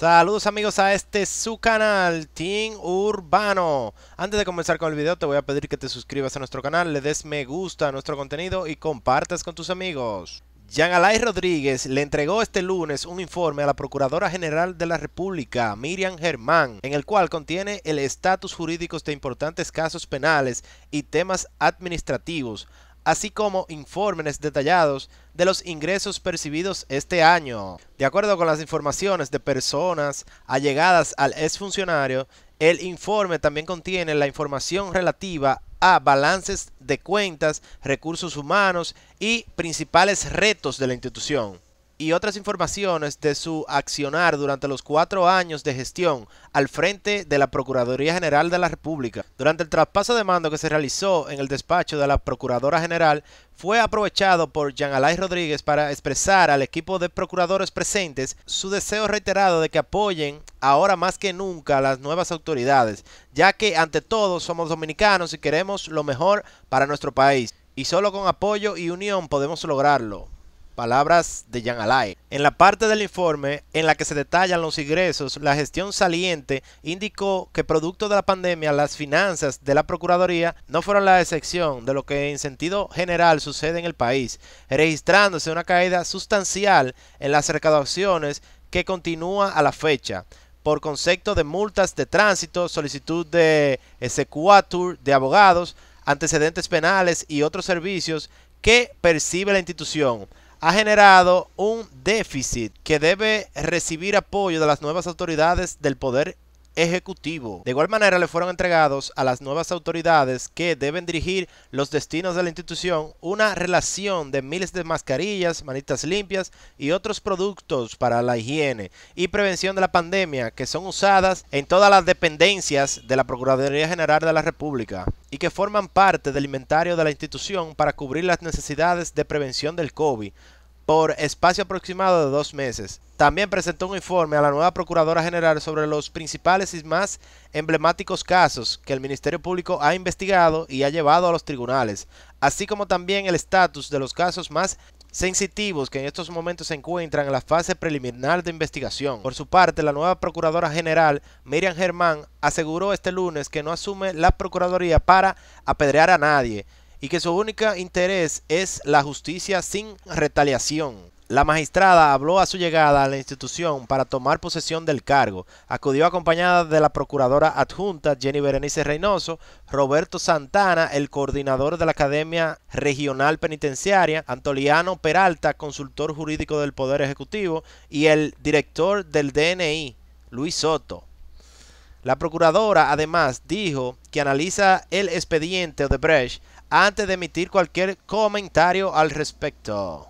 Saludos amigos a este su canal, Team Urbano. Antes de comenzar con el video te voy a pedir que te suscribas a nuestro canal, le des me gusta a nuestro contenido y compartas con tus amigos. Jean Alay Rodríguez le entregó este lunes un informe a la Procuradora General de la República, Miriam Germán, en el cual contiene el estatus jurídico de importantes casos penales y temas administrativos, así como informes detallados de los ingresos percibidos este año. De acuerdo con las informaciones de personas allegadas al exfuncionario, el informe también contiene la información relativa a balances de cuentas, recursos humanos y principales retos de la institución y otras informaciones de su accionar durante los cuatro años de gestión al frente de la Procuraduría General de la República. Durante el traspaso de mando que se realizó en el despacho de la Procuradora General, fue aprovechado por Jean Alay Rodríguez para expresar al equipo de procuradores presentes su deseo reiterado de que apoyen ahora más que nunca a las nuevas autoridades, ya que ante todo somos dominicanos y queremos lo mejor para nuestro país. Y solo con apoyo y unión podemos lograrlo. Palabras de Jan Alay. En la parte del informe en la que se detallan los ingresos, la gestión saliente indicó que producto de la pandemia las finanzas de la Procuraduría no fueron la excepción de lo que en sentido general sucede en el país, registrándose una caída sustancial en las recaudaciones que continúa a la fecha por concepto de multas de tránsito, solicitud de secuatur de abogados, antecedentes penales y otros servicios que percibe la institución, ha generado un déficit que debe recibir apoyo de las nuevas autoridades del Poder ejecutivo. De igual manera le fueron entregados a las nuevas autoridades que deben dirigir los destinos de la institución una relación de miles de mascarillas, manitas limpias y otros productos para la higiene y prevención de la pandemia que son usadas en todas las dependencias de la Procuraduría General de la República y que forman parte del inventario de la institución para cubrir las necesidades de prevención del COVID por espacio aproximado de dos meses. También presentó un informe a la nueva Procuradora General sobre los principales y más emblemáticos casos que el Ministerio Público ha investigado y ha llevado a los tribunales, así como también el estatus de los casos más sensitivos que en estos momentos se encuentran en la fase preliminar de investigación. Por su parte, la nueva Procuradora General, Miriam Germán, aseguró este lunes que no asume la Procuraduría para apedrear a nadie, y que su único interés es la justicia sin retaliación. La magistrada habló a su llegada a la institución para tomar posesión del cargo. Acudió acompañada de la procuradora adjunta Jenny Berenice Reynoso, Roberto Santana, el coordinador de la Academia Regional Penitenciaria, Antoliano Peralta, consultor jurídico del Poder Ejecutivo, y el director del DNI, Luis Soto. La procuradora además dijo que analiza el expediente de Brecht antes de emitir cualquier comentario al respecto.